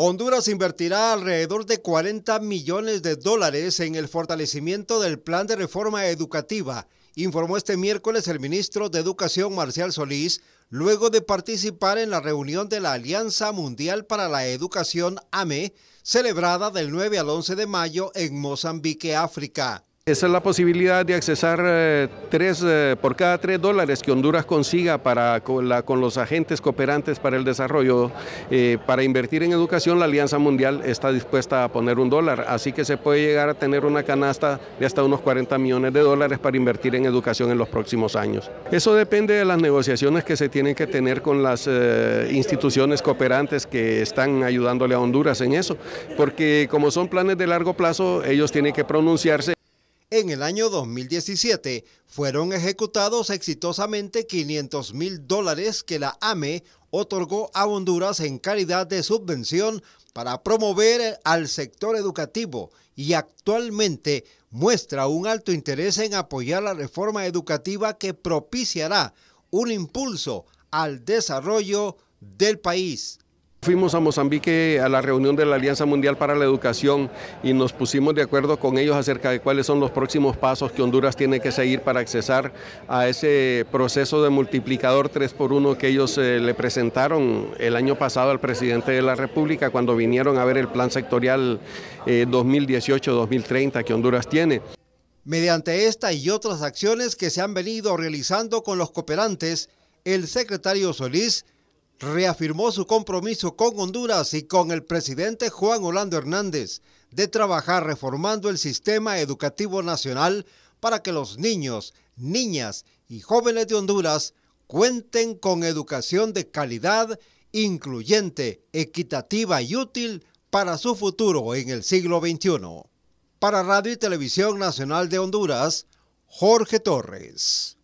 Honduras invertirá alrededor de 40 millones de dólares en el fortalecimiento del plan de reforma educativa, informó este miércoles el ministro de Educación Marcial Solís, luego de participar en la reunión de la Alianza Mundial para la Educación AME, celebrada del 9 al 11 de mayo en Mozambique, África. Esa es la posibilidad de accesar eh, tres, eh, por cada tres dólares que Honduras consiga para, con, los agentes cooperantes para el desarrollo, eh, para invertir en educación, la Alianza Mundial está dispuesta a poner un dólar, así que se puede llegar a tener una canasta de hasta unos 40 millones de dólares para invertir en educación en los próximos años. Eso depende de las negociaciones que se tienen que tener con las instituciones cooperantes que están ayudándole a Honduras en eso, porque como son planes de largo plazo, ellos tienen que pronunciarse. En el año 2017 fueron ejecutados exitosamente 500 mil dólares que la AME otorgó a Honduras en calidad de subvención para promover al sector educativo y actualmente muestra un alto interés en apoyar la reforma educativa que propiciará un impulso al desarrollo del país fuimos a Mozambique a la reunión de la Alianza Mundial para la Educación y nos pusimos de acuerdo con ellos acerca de cuáles son los próximos pasos que Honduras tiene que seguir para accesar a ese proceso de multiplicador 3 por 1 que ellos eh, le presentaron el año pasado al presidente de la República cuando vinieron a ver el plan sectorial 2018-2030 eh, que Honduras tiene. Mediante esta y otras acciones que se han venido realizando con los cooperantes, el secretario Solís reafirmó su compromiso con Honduras y con el presidente Juan Orlando Hernández de trabajar reformando el sistema educativo nacional para que los niños, niñas y jóvenes de Honduras cuenten con educación de calidad, incluyente, equitativa y útil para su futuro en el siglo XXI. Para Radio y Televisión Nacional de Honduras, Jorge Torres.